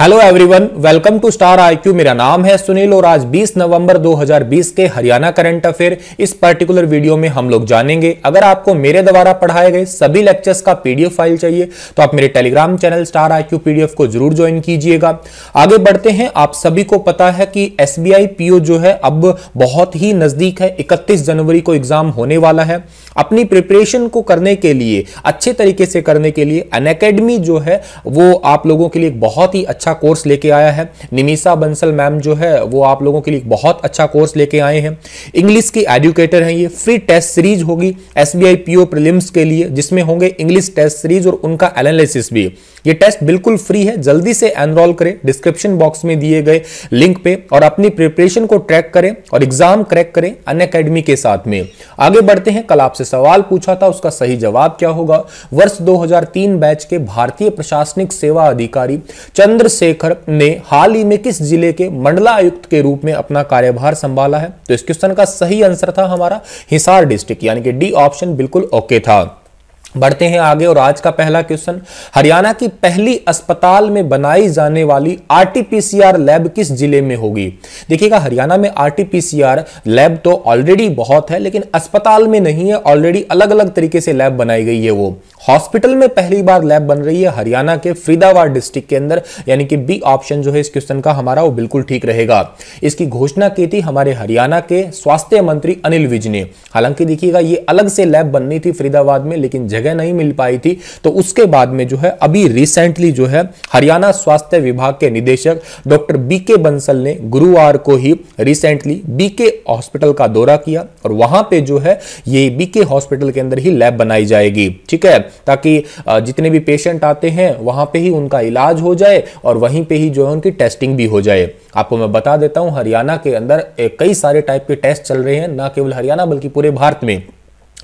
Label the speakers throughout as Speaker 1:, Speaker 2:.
Speaker 1: hello everyone welcome to Star IQ मेरा नाम है सुनील और आज 20 नवंबर 2020 के हरियाणा करंट अफेयर इस पर्टिकुलर वीडियो में हम लोग जानेंगे अगर आपको मेरे द्वारा पढ़ाए गए सभी लेक्चर्स का पीडीएफ फाइल चाहिए तो आप मेरे Telegram channel Star IQ PDF को जरूर ज्वाइन कीजिएगा आगे बढ़ते हैं आप सभी को पता है कि एस पीओ जो है अब बहुत ही नजदीक है इकतीस जनवरी को एग्जाम होने वाला है अपनी प्रिपरेशन को करने के लिए अच्छे तरीके से करने के लिए अनकेडमी जो है वो आप लोगों के लिए बहुत ही अच्छा अच्छा कोर्स लेके आया है निमिषा बंसल मैम जो है वो आप लोगों के लिए बहुत अच्छा कोर्स लेके आए हैं इंग्लिश के एडुकेटर हैं ये फ्री टेस्ट सीरीज होगी एस बी आई पी के लिए जिसमें होंगे इंग्लिश टेस्ट सीरीज और उनका एनालिसिस भी ये टेस्ट बिल्कुल फ्री है जल्दी से एनरोल करें डिस्क्रिप्शन बॉक्स में दिए गए लिंक पे और अपनी प्रिपरेशन को ट्रैक करें और एग्जाम क्रैक करें अन अकेडमी के साथ में आगे बढ़ते हैं कल आपसे सवाल पूछा था उसका सही जवाब क्या होगा वर्ष 2003 बैच के भारतीय प्रशासनिक सेवा अधिकारी चंद्र शेखर ने हाल ही में किस जिले के मंडला आयुक्त के रूप में अपना कार्यभार संभाला है तो इस क्वेश्चन का सही आंसर था हमारा हिसार डिस्ट्रिक्ट यानी कि डी ऑप्शन बिल्कुल ओके था बढ़ते हैं आगे और आज का पहला क्वेश्चन हरियाणा की पहली अस्पताल में बनाई जाने वाली आरटीपीसीआर लैब किस जिले में होगी देखिएगा हरियाणा में आरटीपीसीआर लैब तो ऑलरेडी बहुत है लेकिन अस्पताल में नहीं है ऑलरेडी अलग अलग तरीके से लैब बनाई गई है वो हॉस्पिटल में पहली बार लैब बन रही है हरियाणा के फरीदाबाद डिस्ट्रिक्ट के अंदर यानी कि बी ऑप्शन जो है इस क्वेश्चन का हमारा वो बिल्कुल ठीक रहेगा इसकी घोषणा की थी हमारे हरियाणा के स्वास्थ्य मंत्री अनिल विज ने हालांकि देखिएगा ये अलग से लैब बननी थी फरीदाबाद में लेकिन जगह नहीं मिल पाई थी तो उसके बाद में जो है अभी रिसेंटली जो है हरियाणा स्वास्थ्य विभाग के निदेशक डॉक्टर बी के बंसल ने गुरुवार को ही रिसेंटली बीके हॉस्पिटल का दौरा किया और वहां पे जो है ये बीके हॉस्पिटल के अंदर ही लैब बनाई जाएगी ठीक है ताकि जितने भी पेशेंट आते हैं वहां पे ही उनका इलाज हो जाए और वहीं पे ही जो है उनकी टेस्टिंग भी हो जाए आपको मैं बता देता हूं हरियाणा के अंदर कई सारे टाइप के टेस्ट चल रहे हैं ना केवल हरियाणा बल्कि पूरे भारत में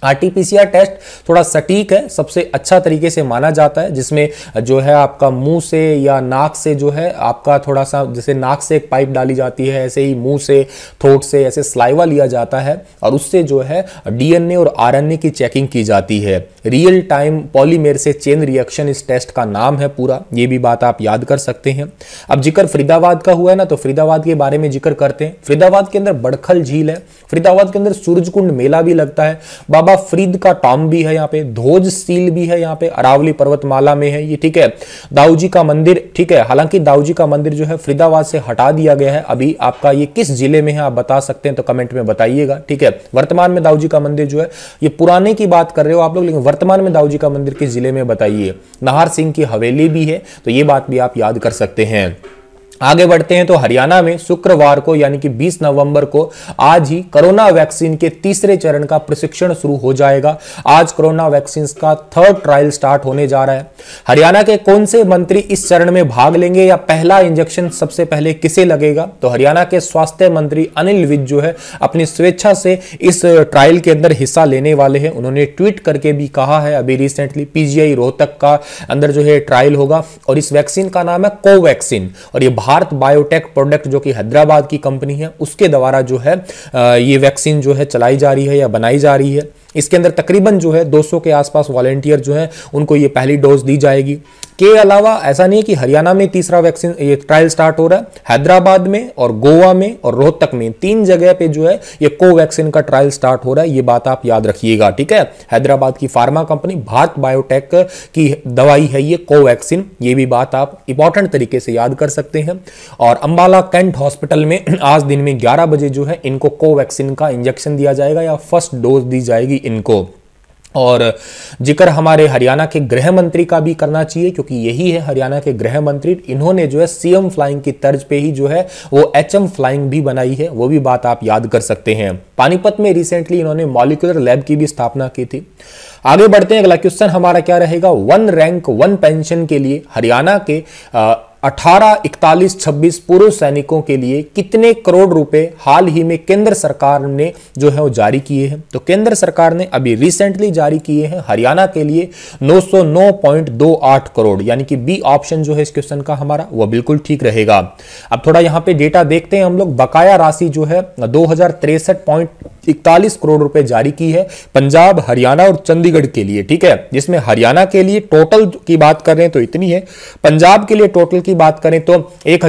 Speaker 1: आरटीपीसीआर टेस्ट थोड़ा सटीक है सबसे अच्छा तरीके से माना जाता है जिसमें जो है आपका मुंह से या नाक से जो है आपका थोड़ा सा जैसे नाक से एक पाइप डाली जाती है ऐसे ही मुंह से थ्रोट से ऐसे स्लाइवा लिया जाता है और उससे जो है डीएनए और आरएनए की चेकिंग की जाती है रियल टाइम पॉलीमेर से चेन रिएक्शन इस टेस्ट का नाम है पूरा ये भी बात आप याद कर सकते हैं अब जिक्र फरीदाबाद का हुआ है ना तो फरीदाबाद के बारे में जिक्र करते हैं फरीदाबाद के अंदर बड़खल झील है फरीदाबाद के अंदर सूरजकुंड मेला भी लगता है बाबा बाबा फरीद का टॉम भी है यहाँ पे ध्वज सील भी है यहाँ पे अरावली पर्वतमाला में है ये ठीक है दाऊजी का मंदिर ठीक है हालांकि दाऊजी का मंदिर जो है फरीदाबाद से हटा दिया गया है अभी आपका ये किस जिले में है आप बता सकते हैं तो कमेंट में बताइएगा ठीक है वर्तमान में दाऊजी का मंदिर जो है ये पुराने की बात कर रहे हो आप लोग लेकिन वर्तमान में दाऊजी का मंदिर किस जिले में बताइए नाहर सिंह की हवेली भी है तो ये बात भी आप याद कर सकते हैं आगे बढ़ते हैं तो हरियाणा में शुक्रवार को यानी कि 20 नवंबर को आज ही कोरोना वैक्सीन के तीसरे चरण का प्रशिक्षण शुरू हो जाएगा आज कोरोना वैक्सीन का थर्ड ट्रायल स्टार्ट होने जा रहा है हरियाणा के कौन से मंत्री इस चरण में भाग लेंगे या पहला इंजेक्शन सबसे पहले किसे लगेगा तो हरियाणा के स्वास्थ्य मंत्री अनिल विज जो है अपनी स्वेच्छा से इस ट्रायल के अंदर हिस्सा लेने वाले हैं उन्होंने ट्वीट करके भी कहा है अभी रिसेंटली पीजीआई रोहतक का अंदर जो है ट्रायल होगा और इस वैक्सीन का नाम है कोवैक्सीन और ये भारत बायोटेक प्रोडक्ट जो कि हैदराबाद की कंपनी है उसके द्वारा जो है ये वैक्सीन जो है चलाई जा रही है या बनाई जा रही है इसके अंदर तकरीबन जो है 200 के आसपास वॉलेंटियर जो है उनको ये पहली डोज दी जाएगी के अलावा ऐसा नहीं है कि हरियाणा में तीसरा वैक्सीन ये ट्रायल स्टार्ट हो रहा है हैदराबाद में और गोवा में और रोहतक में तीन जगह पे जो है ये कोवैक्सीन का ट्रायल स्टार्ट हो रहा है ये बात आप याद रखिएगा ठीक है हैदराबाद की फार्मा कंपनी भारत बायोटेक की दवाई है ये कोवैक्सीन ये भी बात आप इंपॉर्टेंट तरीके से याद कर सकते हैं और अंबाला कैंट हॉस्पिटल में आज दिन में ग्यारह बजे जो है इनको कोवैक्सीन का इंजेक्शन दिया जाएगा या फर्स्ट डोज दी जाएगी इनको और जिक्र हमारे हरियाणा के गृह मंत्री का भी करना चाहिए क्योंकि यही है हरियाणा के गृह मंत्री इन्होंने जो है सीएम फ्लाइंग की तर्ज पे ही जो है वो एचएम फ्लाइंग भी बनाई है वो भी बात आप याद कर सकते हैं पानीपत में रिसेंटली इन्होंने मॉलिकुलर लैब की भी स्थापना की थी आगे बढ़ते हैं अगला क्वेश्चन हमारा क्या रहेगा वन रैंक वन पेंशन के लिए हरियाणा के अठारह इकतालीस छब्बीस पूर्व सैनिकों के लिए कितने करोड़ रुपए हाल ही में केंद्र सरकार ने जो है वो जारी किए हैं तो केंद्र सरकार ने अभी रिसेंटली जारी किए हैं हरियाणा के लिए 909.28 करोड़ यानी कि बी ऑप्शन जो है इस क्वेश्चन का हमारा वह बिल्कुल ठीक रहेगा अब थोड़ा यहां पे डेटा देखते हैं हम लोग बकाया राशि जो है दो इकतालीस करोड़ रुपए जारी की है पंजाब हरियाणा और चंडीगढ़ के लिए ठीक है जिसमें हरियाणा के लिए टोटल की बात कर रहे हैं तो इतनी है पंजाब के लिए टोटल की बात करें तो एक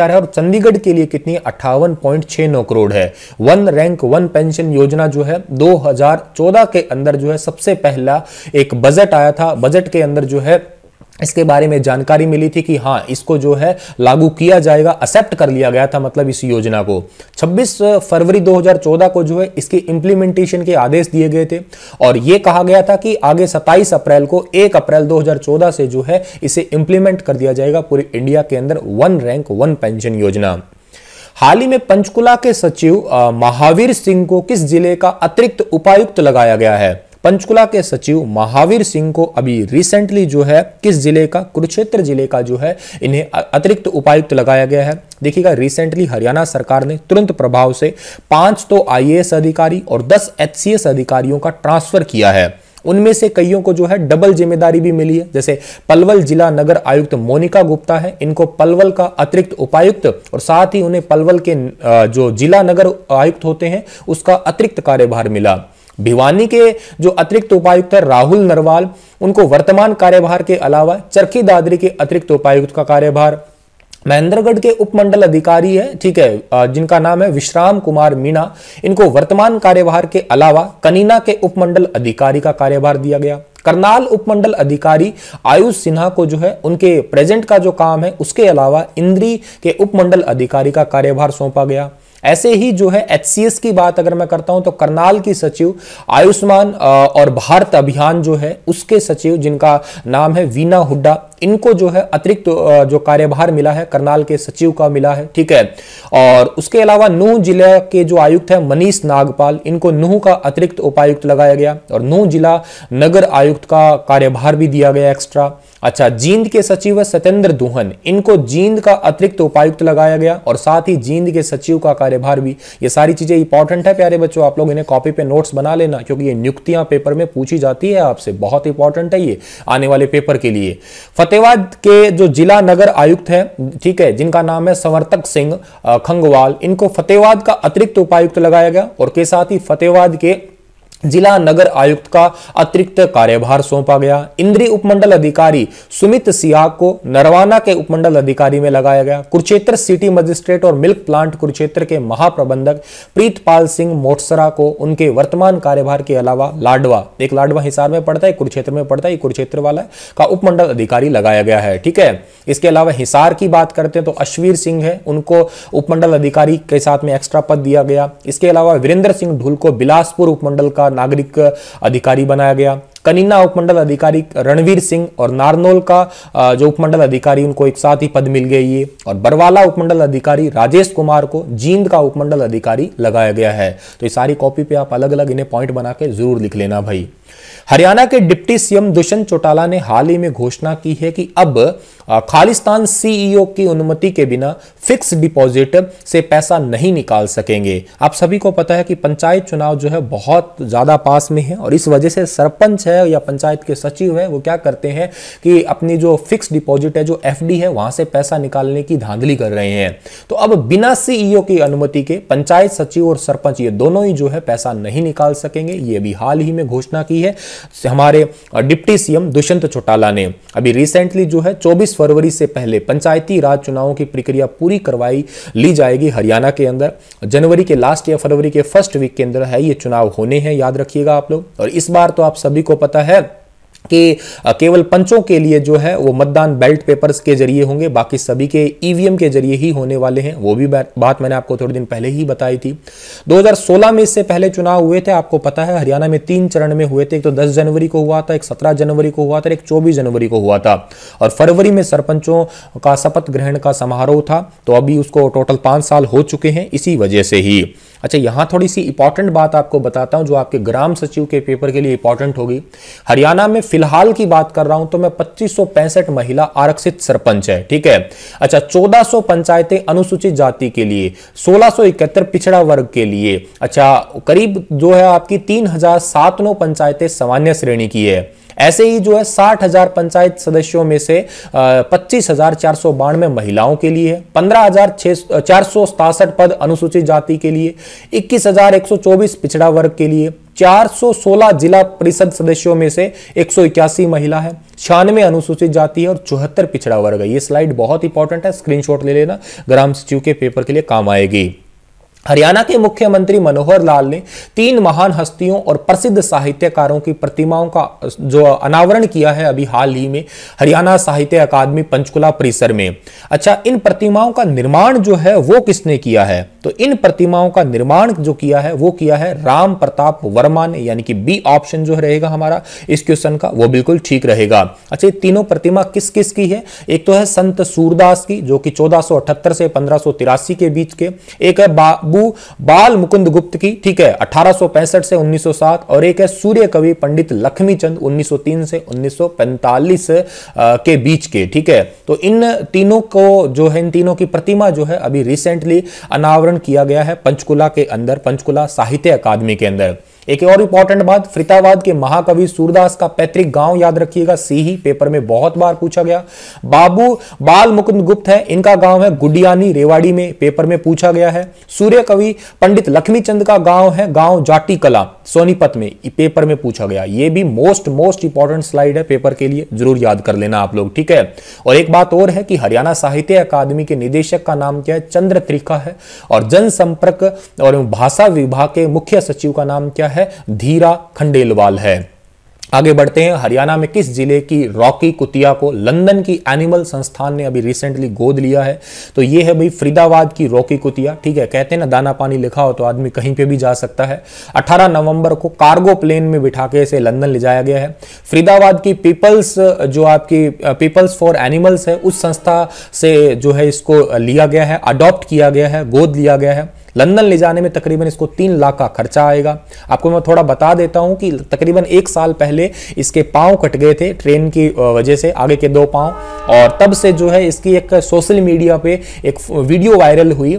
Speaker 1: है और चंडीगढ़ के लिए कितनी अट्ठावन करोड़ है वन रैंक वन पेंशन योजना जो है 2014 के अंदर जो है सबसे पहला एक बजट आया था बजट के अंदर जो है इसके बारे में जानकारी मिली थी कि हाँ इसको जो है लागू किया जाएगा एक्सेप्ट कर लिया गया था मतलब इस योजना को 26 फरवरी 2014 को जो है इसकी इम्प्लीमेंटेशन के आदेश दिए गए थे और ये कहा गया था कि आगे 27 अप्रैल को 1 अप्रैल 2014 से जो है इसे इंप्लीमेंट कर दिया जाएगा पूरे इंडिया के अंदर वन रैंक वन पेंशन योजना हाल ही में पंचकुला के सचिव महावीर सिंह को किस जिले का अतिरिक्त उपायुक्त लगाया गया है पंचकुला के सचिव महावीर सिंह को अभी रिसेंटली जो है किस जिले का कुरुक्षेत्र जिले का जो है इन्हें अतिरिक्त उपायुक्त लगाया गया है देखिएगा रिसेंटली हरियाणा सरकार ने तुरंत प्रभाव से पांच तो आईएएस अधिकारी और दस एचसीएस अधिकारियों का ट्रांसफर किया है उनमें से कईयों को जो है डबल जिम्मेदारी भी मिली है जैसे पलवल जिला नगर आयुक्त मोनिका गुप्ता है इनको पलवल का अतिरिक्त उपायुक्त और साथ ही उन्हें पलवल के जो जिला नगर आयुक्त होते हैं उसका अतिरिक्त कार्यभार मिला भिवानी के जो अतिरिक्त उपायुक्त है राहुल नरवाल उनको वर्तमान कार्यभार के अलावा चरखी दादरी के अतिरिक्त उपायुक्त का कार्यभार महेंद्रगढ़ के उपमंडल अधिकारी है ठीक है जिनका नाम है विश्राम कुमार मीणा इनको वर्तमान कार्यभार के अलावा कनीना के उपमंडल अधिकारी का कार्यभार दिया गया करनाल उपमंडल अधिकारी आयुष सिन्हा को जो है उनके प्रेजेंट का जो काम है उसके अलावा इंद्री के उपमंडल अधिकारी का कार्यभार सौंपा गया ऐसे ही जो है एच की बात अगर मैं करता हूं तो करनाल की सचिव आयुष्मान और भारत अभियान जो है उसके सचिव जिनका नाम है वीना हुड्डा इनको जो है अतिरिक्त तो जो कार्यभार मिला है करनाल के सचिव का मिला है ठीक है और उसके अलावा नूह जिले के जो आयुक्त है मनीष नागपाल इनको नूह का अतिरिक्त उपायुक्त लगाया गया और नूह जिला नगर आयुक्त का कार्यभार भी दिया गया एक्स्ट्रा अच्छा जींद के सचिव है सत्येंद्र दुहन इनको जींद का अतिरिक्त उपायुक्त लगाया गया और साथ ही जींद के सचिव का कार्यभार भी ये सारी चीजें इंपॉर्टेंट है प्यारे बच्चों आप लोग इन्हें कॉपी पे नोट्स बना लेना क्योंकि ये नियुक्तियां पेपर में पूछी जाती है आपसे बहुत इंपॉर्टेंट है ये आने वाले पेपर के लिए फतेहबाद के जो जिला नगर आयुक्त है ठीक है जिनका नाम है समर्थक सिंह खंगवाल इनको फतेहबाद का अतिरिक्त उपायुक्त लगाया गया और के साथ ही फतेहबाद के जिला नगर आयुक्त का अतिरिक्त कार्यभार सौंपा गया इंद्री उपमंडल अधिकारी सुमित सिया को नरवाना के उपमंडल अधिकारी में लगाया गया कुरुक्षेत्र सिटी मजिस्ट्रेट और मिल्क प्लांट कुरुक्षेत्र के महाप्रबंधक प्रीतपाल सिंह मोटसरा को उनके वर्तमान कार्यभार के अलावा लाडवा एक लाडवा हिसार में पड़ता है कुरुक्षेत्र में पड़ता है कुरुक्षेत्र वाला का उपमंडल अधिकारी लगाया गया है ठीक है इसके अलावा हिसार की बात करते हैं तो अश्वीर सिंह है उनको उपमंडल अधिकारी के साथ में एक्स्ट्रा पद दिया गया इसके अलावा वीरेंद्र सिंह ढुल को बिलासपुर उपमंडल का नागरिक अधिकारी बनाया गया कनिन्ना उपमंडल अधिकारी रणवीर सिंह और नारनोल का जो उपमंडल अधिकारी उनको एक साथ ही पद मिल गई है और बरवाला उपमंडल अधिकारी राजेश कुमार को जींद का उपमंडल अधिकारी लगाया गया है तो ये सारी कॉपी पे आप अलग अलग इन्हें पॉइंट बना के जरूर लिख लेना भाई हरियाणा के डिप्टी सीएम दुष्यंत चौटाला ने हाल ही में घोषणा की है कि अब खालिस्तान सीईओ की अनुमति के बिना फिक्स डिपॉजिट से पैसा नहीं निकाल सकेंगे आप सभी को पता है कि पंचायत चुनाव जो है बहुत ज्यादा पास में है और इस वजह से सरपंच है या पंचायत के सचिव हैं वो क्या करते हैं कि अपनी जो फिक्स डिपॉजिट है जो एफ है वहां से पैसा निकालने की धांधली कर रहे हैं तो अब बिना सीईओ e की अनुमति के पंचायत सचिव और सरपंच ये दोनों ही जो है पैसा नहीं निकाल सकेंगे ये भी हाल ही में घोषणा की है हमारे डिप्टी सीएम दुष्यंत चौटाला ने अभी रिसेंटली जो है 24 फरवरी से पहले पंचायती राज चुनावों की प्रक्रिया पूरी करवाई ली जाएगी हरियाणा के अंदर जनवरी के लास्ट या फरवरी के फर्स्ट वीक के अंदर है ये चुनाव होने हैं याद रखिएगा आप लोग और इस बार तो आप सभी को पता है कि केवल पंचों के लिए जो है वो मतदान बेल्ट पेपर्स के जरिए होंगे बाकी सभी के ईवीएम के जरिए ही होने वाले हैं वो भी बात मैंने आपको थोड़े दिन पहले ही बताई थी 2016 में इससे पहले चुनाव हुए थे आपको पता है हरियाणा में तीन चरण में हुए थे एक तो 10 जनवरी को हुआ था एक 17 जनवरी को हुआ था एक चौबीस जनवरी को हुआ था और फरवरी में सरपंचों का शपथ ग्रहण का समारोह था तो अभी उसको टोटल पांच साल हो चुके हैं इसी वजह से ही अच्छा यहाँ थोड़ी सी इंपॉर्टेंट बात आपको बताता हूँ जो आपके ग्राम सचिव के पेपर के लिए इंपॉर्टेंट होगी हरियाणा में फिलहाल की बात कर रहा हूं तो मैं पच्चीस महिला आरक्षित सरपंच है ठीक है अच्छा चौदह पंचायतें अनुसूचित जाति के लिए सोलह पिछड़ा वर्ग के लिए अच्छा करीब जो है आपकी तीन हजार सात नौ पंचायतें सामान्य श्रेणी की है ऐसे ही जो है साठ हजार पंचायत सदस्यों में से पच्चीस हजार चार सौ बानवे महिलाओं के लिए पंद्रह हजार चार सौ सतासठ पद अनुसूचित जाति के लिए इक्कीस हजार एक सौ चौबीस पिछड़ा वर्ग के लिए 416 जिला परिषद सदस्यों में से एक महिला है छियानवे अनुसूचित जाति है और चौहत्तर पिछड़ा वर्ग है ये स्लाइड बहुत इंपॉर्टेंट है स्क्रीनशॉट ले लेना ग्राम सचिव के पेपर के लिए काम आएगी हरियाणा के मुख्यमंत्री मनोहर लाल ने तीन महान हस्तियों और प्रसिद्ध साहित्यकारों की प्रतिमाओं का जो अनावरण किया है अभी हाल ही में हरियाणा साहित्य अकादमी पंचकुला परिसर में अच्छा इन प्रतिमाओं का निर्माण जो है वो किसने किया है तो इन प्रतिमाओं का निर्माण जो किया है वो किया है राम प्रताप वर्मा ने यानी कि बी ऑप्शन जो रहेगा हमारा इस क्वेश्चन का वो बिल्कुल ठीक रहेगा अच्छा ये तीनों प्रतिमा किस किस की है एक तो है संत सूरदास की जो कि चौदह से पंद्रह के बीच के एक है अब्बू बाल मुकुंद गुप्त की ठीक है 1865 से 1907 और एक है सूर्य कवि पंडित लक्ष्मी चंद 1903 से 1945 के बीच के ठीक है तो इन तीनों को जो है इन तीनों की प्रतिमा जो है अभी रिसेंटली अनावरण किया गया है पंचकुला के अंदर पंचकुला साहित्य अकादमी के अंदर एक और इंपॉर्टेंट बात फ्रीताबाद के महाकवि सूरदास का पैतृक गांव याद रखिएगा सी ही पेपर में बहुत बार पूछा गया बाबू बाल मुकुंद गुप्त है इनका गांव है गुडियानी रेवाड़ी में पेपर में पूछा गया है सूर्य कवि पंडित लक्ष्मी चंद का गांव है गांव जाटी कला सोनीपत में पेपर में पूछा गया यह भी मोस्ट मोस्ट इंपॉर्टेंट स्लाइड है पेपर के लिए जरूर याद कर लेना आप लोग ठीक है और एक बात और है कि हरियाणा साहित्य अकादमी के निदेशक का नाम क्या है चंद्र त्रिखा है और जनसंपर्क और भाषा विभाग के मुख्य सचिव का नाम क्या है है धीरा खंडेलवाल है आगे बढ़ते हैं हरियाणा में किस जिले की रॉकी कुतिया को लंदन की एनिमल संस्थान ने अभी रिसेंटली गोद लिया है तो ये है भाई फरीदाबाद की रॉकी कुतिया ठीक है कहते हैं ना दाना पानी लिखा हो तो आदमी कहीं पे भी जा सकता है 18 नवंबर को कार्गो प्लेन में बिठा के इसे लंदन ले जाया गया है फरीदाबाद की पीपल्स जो आपकी पीपल्स फॉर एनिमल्स है उस संस्था से जो है इसको लिया गया है अडॉप्ट किया गया है गोद लिया गया है लंदन ले जाने में तकरीबन इसको तीन लाख का खर्चा आएगा आपको मैं थोड़ा बता देता हूं कि तकरीबन एक साल पहले इसके पाँव कट गए थे ट्रेन की वजह से आगे के दो पाँव और तब से जो है इसकी एक सोशल मीडिया पे एक वीडियो वायरल हुई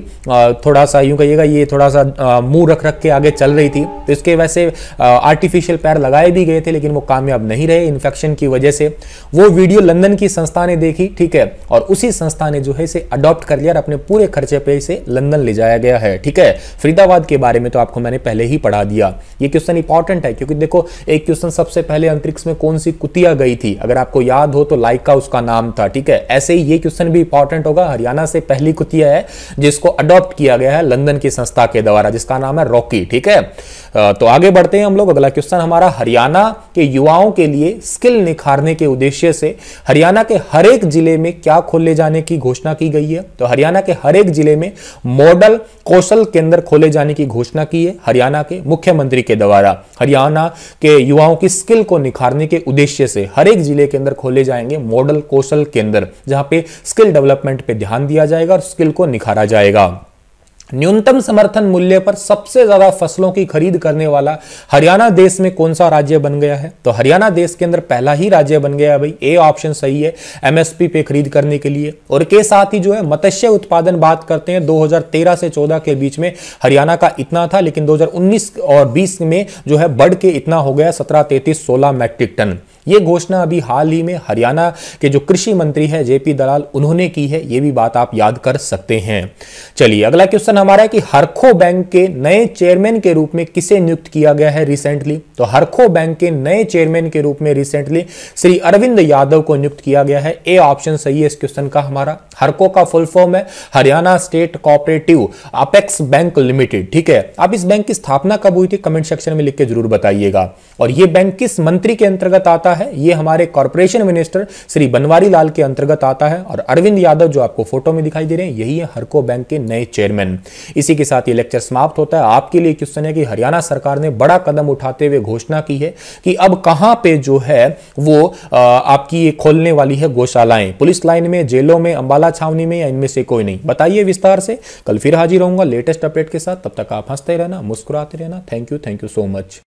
Speaker 1: थोड़ा सा यूं कहिएगा ये थोड़ा सा मुंह रख रख के आगे चल रही थी तो इसके वैसे आर्टिफिशियल पैर लगाए भी गए थे लेकिन वो कामयाब नहीं रहे इन्फेक्शन की वजह से वो वीडियो लंदन की संस्था ने देखी ठीक है और उसी संस्था ने जो है इसे अडॉप्ट कर लिया और अपने पूरे खर्चे पे इसे लंदन ले जाया गया है ठीक है फरीदाबाद के बारे में तो आपको मैंने पहले ही पढ़ा दिया ये क्वेश्चन इंपॉर्टेंट है क्योंकि देखो एक क्वेश्चन सबसे पहले अंतरिक्ष में कौन सी कुतिया गई थी अगर आपको याद हो तो लाइका उसका नाम था ठीक है ऐसे ही ये क्वेश्चन भी इंपॉर्टेंट होगा हरियाणा से पहली कुतिया है जिसको अडॉप्ट किया गया है लंदन की संस्था के द्वारा जिसका नाम है रॉकी ठीक है तो आगे बढ़ते हैं हम लोग अगला क्वेश्चन हमारा हरियाणा के युवाओं के लिए स्किल निखारने के उद्देश्य से हरियाणा के हर एक जिले में क्या खोले जाने की घोषणा की गई है तो हरियाणा के हर एक जिले में मॉडल कौशल केंद्र खोले जाने की घोषणा की है हरियाणा के मुख्यमंत्री के द्वारा हरियाणा के युवाओं की स्किल को निखारने के उद्देश्य से हर एक जिले के अंदर खोले जाएंगे मॉडल कौशल केंद्र जहां पे स्किल डेवलपमेंट पे ध्यान दिया जाएगा और स्किल को निखारा जाएगा न्यूनतम समर्थन मूल्य पर सबसे ज्यादा फसलों की खरीद करने वाला हरियाणा देश में कौन सा राज्य बन गया है तो हरियाणा देश के अंदर पहला ही राज्य बन गया है भाई ए ऑप्शन सही है एमएसपी पे खरीद करने के लिए और के साथ ही जो है मत्स्य उत्पादन बात करते हैं 2013 से 14 के बीच में हरियाणा का इतना था लेकिन दो और बीस में जो है बढ़ के इतना हो गया सत्रह तैतीस सोलह मैट्रिक टन ये घोषणा अभी हाल ही में हरियाणा के जो कृषि मंत्री है जेपी दलाल उन्होंने की है ये भी बात आप याद कर सकते हैं चलिए अगला क्वेश्चन हमारा है कि हरखो बैंक के नए चेयरमैन के रूप में किसे नियुक्त किया गया है रिसेंटली तो हरखो बैंक के नए चेयरमैन के रूप में रिसेंटली श्री अरविंद यादव को नियुक्त किया गया है ए ऑप्शन सही है इस क्वेश्चन का हमारा हरको का फुल फॉर्म है Haryana state cooperative apex bank limited ठीक है आप इस बैंक की स्थापना कब हुई थी कमेंट सेक्शन में लिख के जरूर बताइएगा और यह बैंक किस मंत्री के अंतर्गत आता आता है ये हमारे कॉरपोरेशन मिनिस्टर श्री बनवारी लाल के अंतर्गत आता है और अरविंद यादव जो आपको फोटो में दिखाई दे रहे हैं यही है हरको बैंक के नए चेयरमैन इसी के साथ ये लेक्चर समाप्त होता है आपके लिए क्वेश्चन है कि हरियाणा सरकार ने बड़ा कदम उठाते हुए घोषणा की है कि अब कहां पे जो है वो आपकी ये खोलने वाली है गौशालाएं पुलिस लाइन में जेलों में अंबाला छावनी में या इनमें से कोई नहीं बताइए विस्तार से कल फिर हाजिर रहूंगा लेटेस्ट अपडेट के साथ तब तक आप हंसते रहना मुस्कुराते रहना thank you thank you so much